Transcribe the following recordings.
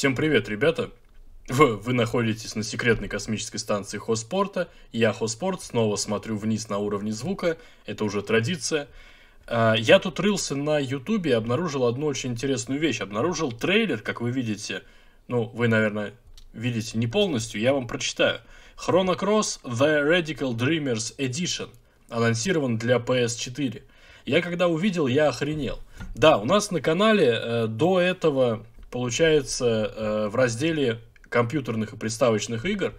Всем привет, ребята! Вы, вы находитесь на секретной космической станции Хоспорта. Я Хоспорт, снова смотрю вниз на уровне звука. Это уже традиция. А, я тут рылся на Ютубе и обнаружил одну очень интересную вещь. Обнаружил трейлер, как вы видите. Ну, вы, наверное, видите не полностью, я вам прочитаю. Хронокросс The Radical Dreamers Edition анонсирован для PS4. Я когда увидел, я охренел. Да, у нас на канале э, до этого получается, э, в разделе компьютерных и приставочных игр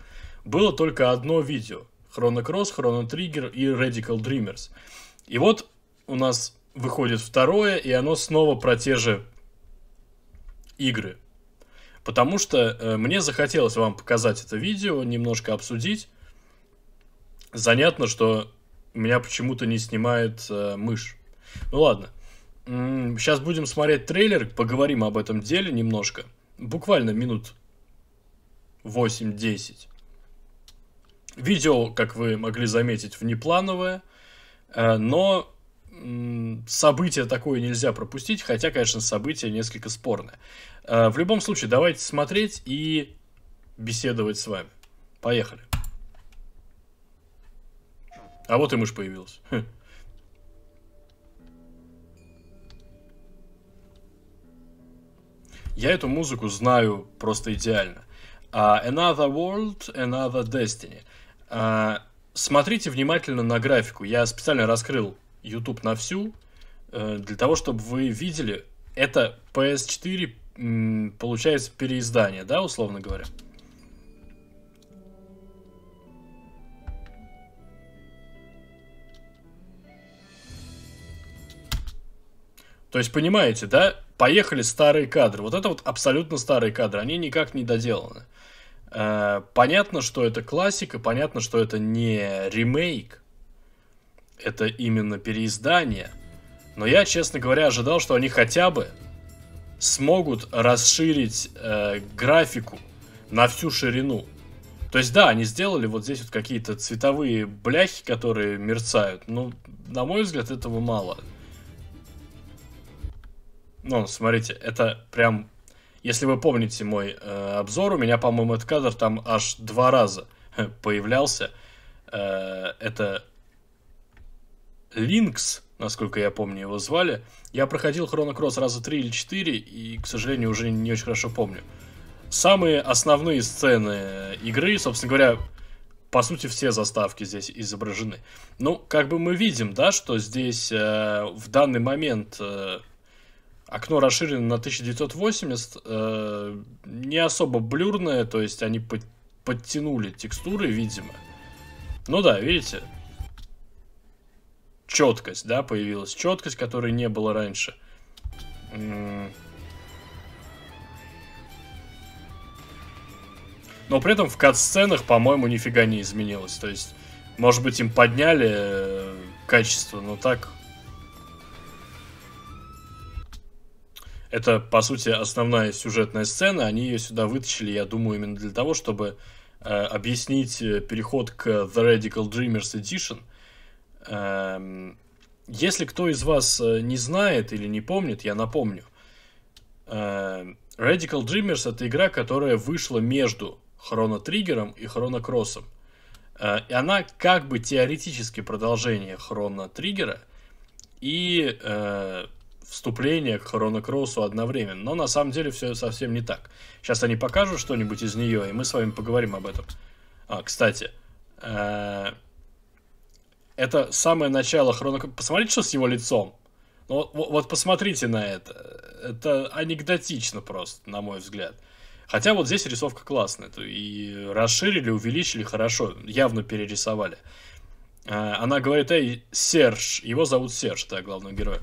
было только одно видео. Chrono Cross, Chrono Trigger и Radical Dreamers. И вот у нас выходит второе, и оно снова про те же игры. Потому что э, мне захотелось вам показать это видео, немножко обсудить. Занятно, что меня почему-то не снимает э, мышь. Ну ладно. Сейчас будем смотреть трейлер, поговорим об этом деле немножко. Буквально минут 8-10. Видео, как вы могли заметить, внеплановое, э, но событие такое нельзя пропустить, хотя, конечно, событие несколько спорное. Э, в любом случае, давайте смотреть и беседовать с вами. Поехали. А вот и мышь появилась. Хм. Я эту музыку знаю просто идеально. Uh, Another World, Another Destiny. Uh, смотрите внимательно на графику. Я специально раскрыл YouTube на всю, uh, для того, чтобы вы видели, это PS4 получается переиздание, да, условно говоря? То есть, понимаете, да, поехали старые кадры. Вот это вот абсолютно старые кадры, они никак не доделаны. Э, понятно, что это классика, понятно, что это не ремейк, это именно переиздание. Но я, честно говоря, ожидал, что они хотя бы смогут расширить э, графику на всю ширину. То есть, да, они сделали вот здесь вот какие-то цветовые бляхи, которые мерцают, но, на мой взгляд, этого мало. Ну, смотрите, это прям... Если вы помните мой э, обзор, у меня, по-моему, этот кадр там аж два раза появлялся. Э, это Линкс, насколько я помню, его звали. Я проходил Chrono Cross раза три или четыре, и, к сожалению, уже не очень хорошо помню. Самые основные сцены игры, собственно говоря, по сути, все заставки здесь изображены. Ну, как бы мы видим, да, что здесь э, в данный момент э, окно расширено на 1980, э, не особо блюрное, то есть они под, подтянули текстуры, видимо. Ну да, видите, четкость, да, появилась четкость, которой не было раньше. Но при этом в кат-сценах, по-моему, нифига не изменилось. То есть, может быть, им подняли э, качество, но так Это, по сути, основная сюжетная сцена. Они ее сюда вытащили, я думаю, именно для того, чтобы э, объяснить э, переход к The Radical Dreamers Edition. Эм, если кто из вас э, не знает или не помнит, я напомню. Э, Radical Dreamers это игра, которая вышла между Хроно Триггером и Хроно Кроссом. Э, и она как бы теоретически продолжение Хроно Триггера. И э, вступление к Хроно Кроусу одновременно. Но на самом деле все совсем не так. Сейчас они покажут что-нибудь из нее, и мы с вами поговорим об этом. А, кстати, э, это самое начало Хроно Посмотрите, что с его лицом. Ну, вот посмотрите на это. Это анекдотично просто, на мой взгляд. Хотя вот здесь рисовка классная. И расширили, увеличили хорошо. Явно перерисовали. Э, она говорит, эй, Серж. Его зовут Серж, да, главного героя.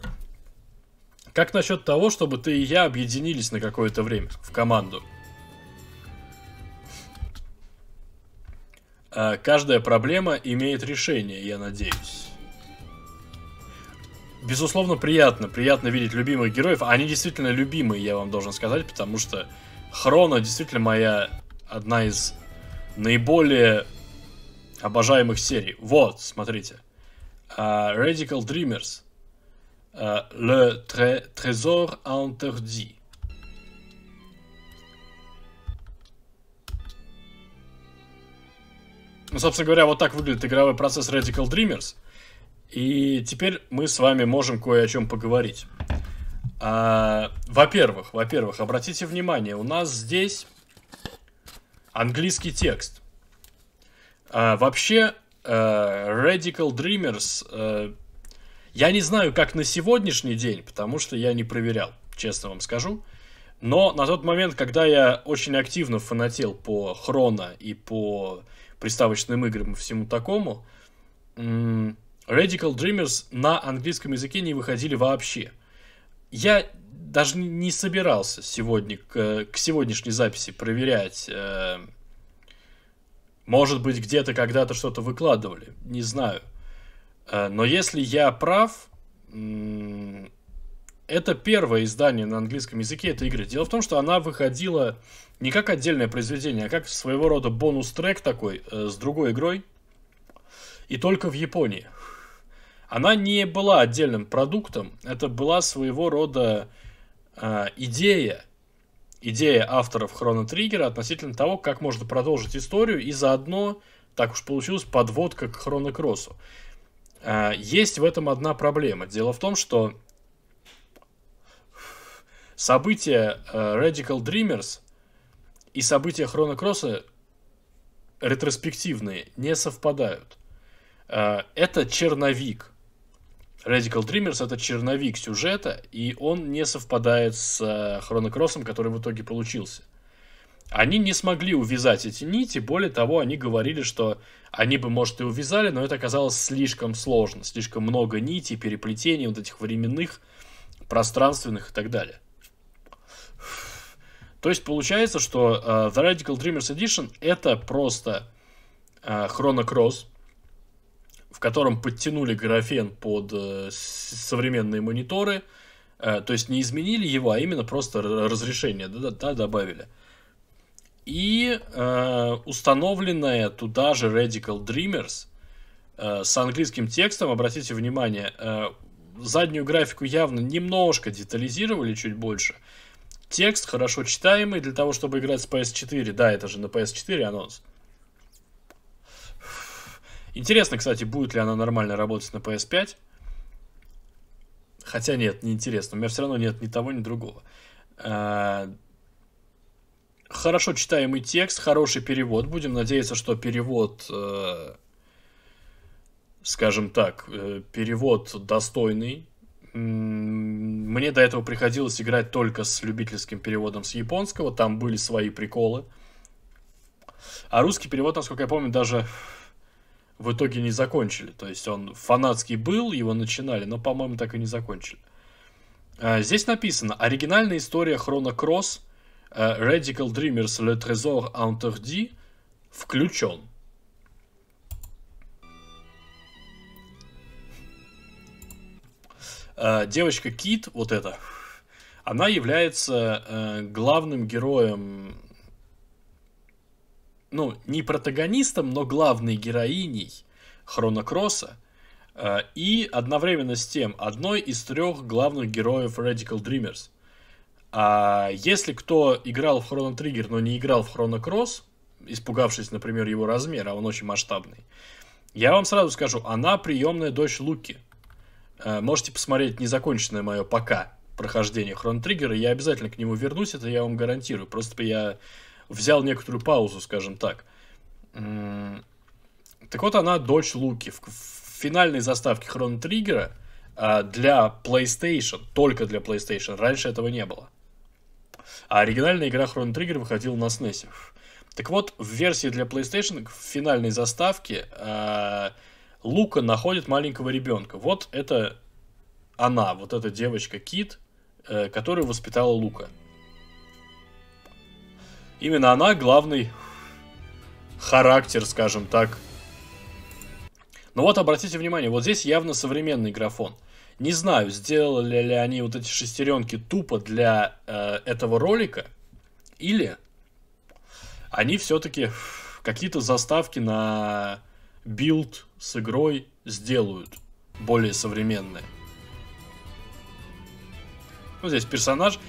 Как насчет того, чтобы ты и я объединились на какое-то время в команду? А, каждая проблема имеет решение, я надеюсь. Безусловно, приятно. Приятно видеть любимых героев. Они действительно любимые, я вам должен сказать, потому что Хрона действительно моя одна из наиболее обожаемых серий. Вот, смотрите. Uh, Radical Dreamers. Euh, le tré trésor interdit. Ну, собственно говоря, вот так выглядит игровой процесс Radical Dreamers. И теперь мы с вами можем кое о чем поговорить. А, во-первых, во-первых, обратите внимание, у нас здесь английский текст. А, вообще, э, Radical Dreamers э, я не знаю, как на сегодняшний день, потому что я не проверял, честно вам скажу. Но на тот момент, когда я очень активно фанател по хрона и по приставочным играм и всему такому, Radical Dreamers на английском языке не выходили вообще. Я даже не собирался сегодня к, к сегодняшней записи проверять. Э, может быть, где-то когда-то что-то выкладывали, не знаю. Э, но если я прав, это первое издание на английском языке этой игры. Дело в том, что она выходила не как отдельное произведение, а как своего рода бонус-трек такой э, с другой игрой. И только в Японии. Она не была отдельным продуктом, это была своего рода э, идея, идея авторов Хрона Триггера относительно того, как можно продолжить историю, и заодно, так уж получилось, подводка к Хроно Кроссу. Э, есть в этом одна проблема. Дело в том, что события э, Radical Dreamers и события Хрона Кросса ретроспективные не совпадают. Э, это черновик. Radical Dreamers это черновик сюжета, и он не совпадает с Хронокроссом, который в итоге получился. Они не смогли увязать эти нити, более того, они говорили, что они бы, может, и увязали, но это оказалось слишком сложно, слишком много нитей, переплетений вот этих временных, пространственных и так далее. То есть получается, что uh, The Radical Dreamers Edition это просто uh, Chrono Cross, в котором подтянули графен под uh, современные мониторы, uh, то есть не изменили его, а именно просто разрешение да, да, добавили. Uh, и э, установленная туда же Radical Dreamers э, с английским текстом, обратите внимание, э, заднюю графику явно немножко детализировали чуть больше. Текст хорошо читаемый для того, чтобы играть с PS4. Да, это же на PS4 анонс. Интересно, кстати, будет ли она нормально работать на PS5. Хотя нет, неинтересно. У меня все равно нет ни того, ни другого. Э, хорошо читаемый текст, хороший перевод. Будем надеяться, что перевод, э, скажем так, э, перевод достойный. Мне до этого приходилось играть только с любительским переводом с японского, там были свои приколы. А русский перевод, насколько я помню, даже в итоге не закончили. То есть он фанатский был, его начинали, но, по-моему, так и не закончили. А, здесь написано, оригинальная история Хрона Кросс – Э, Radical Dreamers Le Trésor Interdit включен. Э, девочка Кит, вот эта, она является э, главным героем, ну, не протагонистом, но главной героиней Хронокросса. И одновременно с тем одной из трех главных героев Radical Dreamers – а если кто играл в Chrono Trigger, но не играл в Chrono Cross, испугавшись, например, его размера, а он очень масштабный, я вам сразу скажу, она приемная дочь Луки. Э, можете посмотреть незаконченное мое пока прохождение Хрон Триггера. Я обязательно к нему вернусь, это я вам гарантирую. Просто я взял некоторую паузу, скажем так. Так вот, она дочь Луки. В финальной заставке Хрон Триггера э, для PlayStation, только для PlayStation, раньше этого не было. А оригинальная игра Chrono Trigger выходила на SNES. Так вот, в версии для PlayStation в финальной заставке э, Лука находит маленького ребенка. Вот это она, вот эта девочка Кит, э, которую воспитала Лука. Именно она главный характер, скажем так. Ну вот обратите внимание, вот здесь явно современный графон – не знаю, сделали ли они вот эти шестеренки тупо для э, этого ролика, или они все-таки какие-то заставки на билд с игрой сделают более современные. Вот ну, здесь персонаж.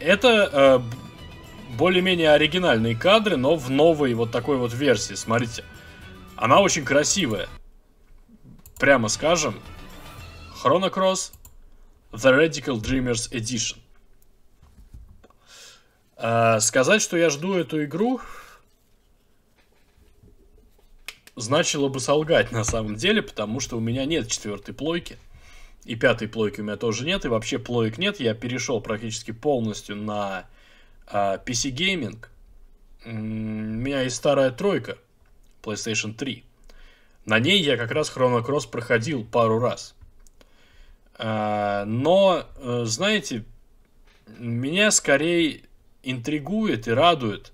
Это э, более-менее оригинальные кадры, но в новой вот такой вот версии. Смотрите, она очень красивая. Прямо скажем, Chrono Cross The Radical Dreamers Edition. Э, сказать, что я жду эту игру, значило бы солгать на самом деле, потому что у меня нет четвертой плойки. И пятой плойки у меня тоже нет, и вообще плойк нет. Я перешел практически полностью на PC э, гейминг. У меня есть старая тройка, PlayStation 3. На ней я как раз Chrono Cross проходил пару раз. А, но, э, знаете, меня скорее интригует и радует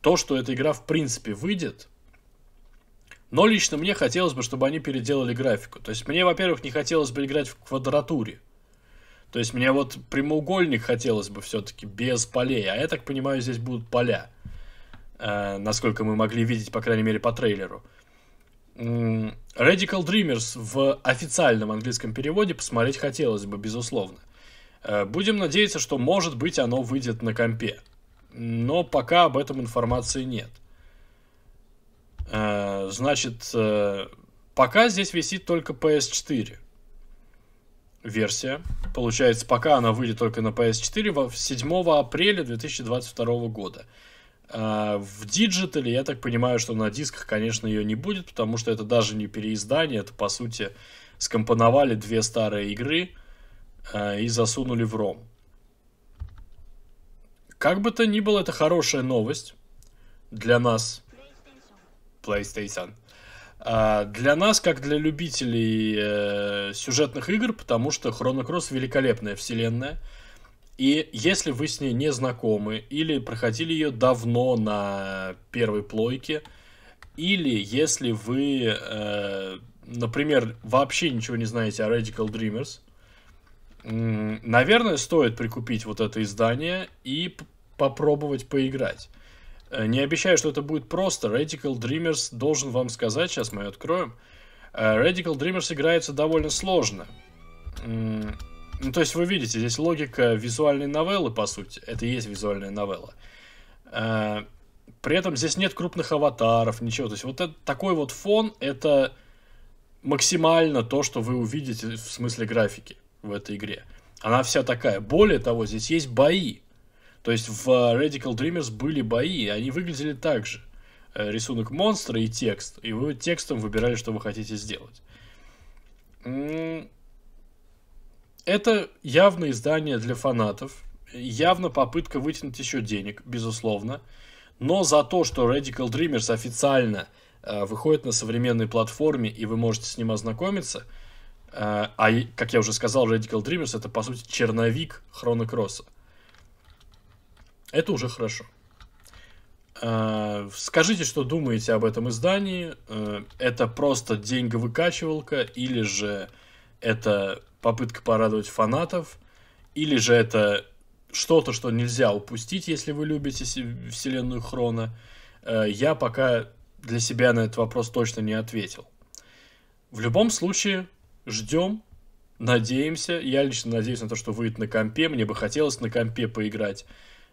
то, что эта игра в принципе выйдет. Но лично мне хотелось бы, чтобы они переделали графику. То есть мне, во-первых, не хотелось бы играть в квадратуре. То есть мне вот прямоугольник хотелось бы все-таки без полей. А я так понимаю, здесь будут поля. Э, насколько мы могли видеть, по крайней мере, по трейлеру. Э, Radical Dreamers в официальном английском переводе посмотреть хотелось бы, безусловно. Э, будем надеяться, что, может быть, оно выйдет на компе. Но пока об этом информации нет. Э, значит, э, пока здесь висит только PS4 версия. Получается, пока она выйдет только на PS4 7 апреля 2022 года. А, в диджитале, я так понимаю, что на дисках, конечно, ее не будет, потому что это даже не переиздание, это, по сути, скомпоновали две старые игры а, и засунули в ром. Как бы то ни было, это хорошая новость для нас. PlayStation. А, для нас, как для любителей э, сюжетных игр, потому что Chrono Cross великолепная вселенная – и если вы с ней не знакомы, или проходили ее давно на первой плойке, или если вы, э, например, вообще ничего не знаете о Radical Dreamers, наверное, стоит прикупить вот это издание и попробовать поиграть. Э, не обещаю, что это будет просто. Radical Dreamers должен вам сказать, сейчас мы ее откроем. Э, Radical Dreamers играется довольно сложно. Ну, то есть вы видите, здесь логика визуальной новеллы, по сути. Это и есть визуальная новелла. Э, при этом здесь нет крупных аватаров, ничего. То есть вот это, такой вот фон — это максимально то, что вы увидите в смысле графики в этой игре. Она вся такая. Более того, здесь есть бои. То есть в э, Radical Dreamers были бои, и они выглядели так же. Э, рисунок монстра и текст. И вы текстом выбирали, что вы хотите сделать. Это явно издание для фанатов, явно попытка вытянуть еще денег, безусловно. Но за то, что Radical Dreamers официально э, выходит на современной платформе и вы можете с ним ознакомиться, э, а, как я уже сказал, Radical Dreamers это, по сути, черновик Хронокросса. Это уже хорошо. Э, скажите, что думаете об этом издании. Э, это просто деньговыкачивалка или же это попытка порадовать фанатов, или же это что-то, что нельзя упустить, если вы любите вселенную Хрона. Э, я пока для себя на этот вопрос точно не ответил. В любом случае, ждем, надеемся. Я лично надеюсь на то, что выйдет на компе. Мне бы хотелось на компе поиграть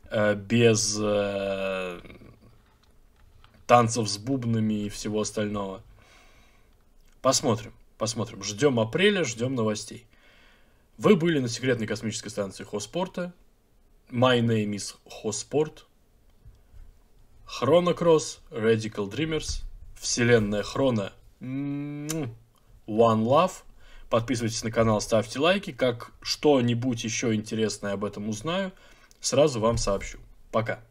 э, без э, танцев с бубнами и всего остального. Посмотрим, посмотрим. Ждем апреля, ждем новостей. Вы были на секретной космической станции Хоспорта. My name is Хоспорт. Хронокросс, Radical Dreamers, Вселенная Хрона, One Love. Подписывайтесь на канал, ставьте лайки. Как что-нибудь еще интересное об этом узнаю, сразу вам сообщу. Пока.